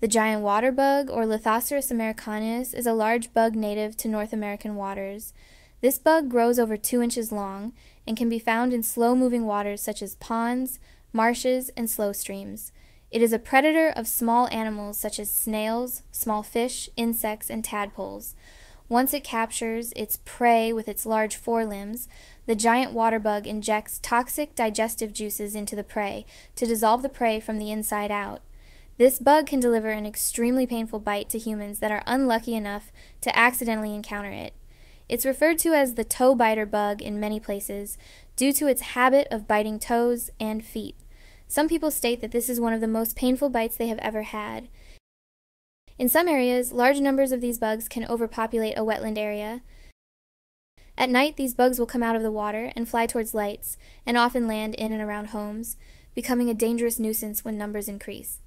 The giant water bug, or Lithoceros americanus, is a large bug native to North American waters. This bug grows over two inches long and can be found in slow moving waters such as ponds, marshes, and slow streams. It is a predator of small animals such as snails, small fish, insects, and tadpoles. Once it captures its prey with its large forelimbs, the giant water bug injects toxic digestive juices into the prey to dissolve the prey from the inside out. This bug can deliver an extremely painful bite to humans that are unlucky enough to accidentally encounter it. It's referred to as the toe biter bug in many places due to its habit of biting toes and feet. Some people state that this is one of the most painful bites they have ever had. In some areas, large numbers of these bugs can overpopulate a wetland area. At night, these bugs will come out of the water and fly towards lights, and often land in and around homes, becoming a dangerous nuisance when numbers increase.